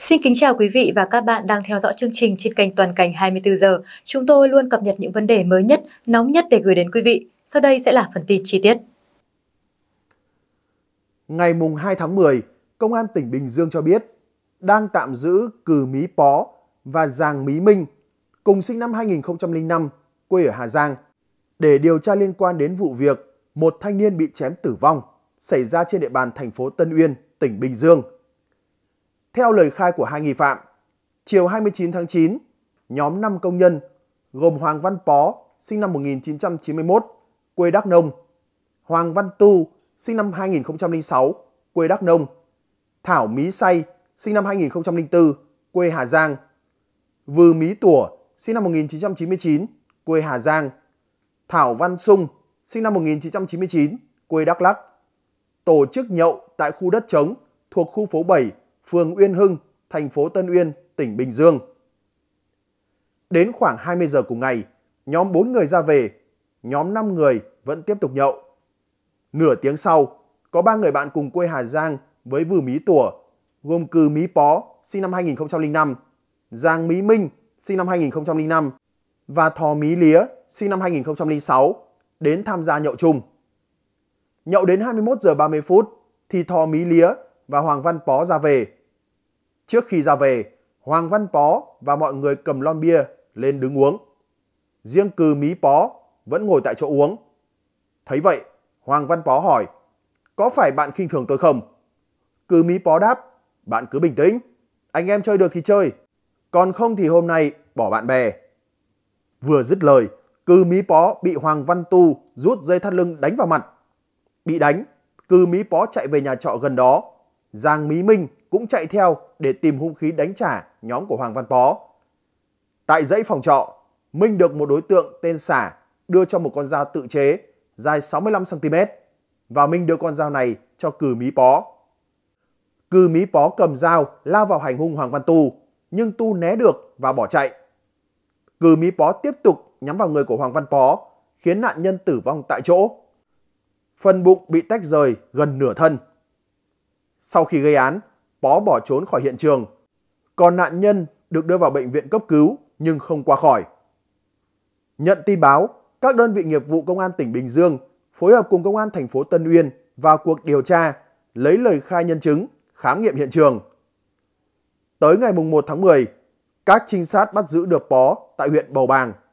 Xin kính chào quý vị và các bạn đang theo dõi chương trình trên kênh Toàn cảnh 24 giờ. Chúng tôi luôn cập nhật những vấn đề mới nhất, nóng nhất để gửi đến quý vị. Sau đây sẽ là phần tin chi tiết. Ngày mùng 2 tháng 10, Công an tỉnh Bình Dương cho biết đang tạm giữ Cừ Mí Pó và Giàng Mí Minh, cùng sinh năm 2005, quê ở Hà Giang, để điều tra liên quan đến vụ việc một thanh niên bị chém tử vong xảy ra trên địa bàn thành phố Tân Uyên, tỉnh Bình Dương – theo lời khai của hai nghi phạm, chiều 29 tháng 9, nhóm 5 công nhân gồm Hoàng Văn Pó, sinh năm 1991, quê Đắk Nông, Hoàng Văn Tu, sinh năm 2006, quê Đắk Nông, Thảo Mí Say, sinh năm 2004, quê Hà Giang, Vư Mí Tủa, sinh năm 1999, quê Hà Giang, Thảo Văn Sung, sinh năm 1999, quê Đắk Lắc tổ chức nhậu tại khu đất trống thuộc khu phố 7, phường Uyên Hưng, thành phố Tân Uyên, tỉnh Bình Dương. Đến khoảng 20 giờ cùng ngày, nhóm 4 người ra về, nhóm 5 người vẫn tiếp tục nhậu. Nửa tiếng sau, có 3 người bạn cùng quê Hà Giang với Vư Mí Tùa, gồm Cừ Mí Pó, sinh năm 2005, Giang Mí Minh, sinh năm 2005 và Thò Mí Lía, sinh năm 2006, đến tham gia nhậu chung. Nhậu đến 21 giờ 30 phút thì Thò Mí Lía và Hoàng Văn Pó ra về. Trước khi ra về, Hoàng Văn Pó và mọi người cầm lon bia lên đứng uống. Riêng Cư mí Pó vẫn ngồi tại chỗ uống. Thấy vậy, Hoàng Văn Pó hỏi, có phải bạn khinh thường tôi không? Cư mí Pó đáp, bạn cứ bình tĩnh, anh em chơi được thì chơi, còn không thì hôm nay bỏ bạn bè. Vừa dứt lời, Cư mí Pó bị Hoàng Văn Tu rút dây thắt lưng đánh vào mặt. Bị đánh, Cư mí Pó chạy về nhà trọ gần đó. Giang Mí Minh cũng chạy theo để tìm hung khí đánh trả nhóm của Hoàng Văn Pó. Tại dãy phòng trọ, Minh được một đối tượng tên Xả đưa cho một con dao tự chế dài 65cm và Minh đưa con dao này cho Cử mí Pó. Cử mí Pó cầm dao lao vào hành hung Hoàng Văn Tu nhưng Tu né được và bỏ chạy. Cử mí Pó tiếp tục nhắm vào người của Hoàng Văn Pó khiến nạn nhân tử vong tại chỗ. Phần bụng bị tách rời gần nửa thân. Sau khi gây án, Pó bỏ trốn khỏi hiện trường. Còn nạn nhân được đưa vào bệnh viện cấp cứu nhưng không qua khỏi. Nhận tin báo, các đơn vị nghiệp vụ công an tỉnh Bình Dương phối hợp cùng công an thành phố Tân Uyên vào cuộc điều tra, lấy lời khai nhân chứng, khám nghiệm hiện trường. Tới ngày 1 tháng 10, các trinh sát bắt giữ được Pó tại huyện Bầu Bàng.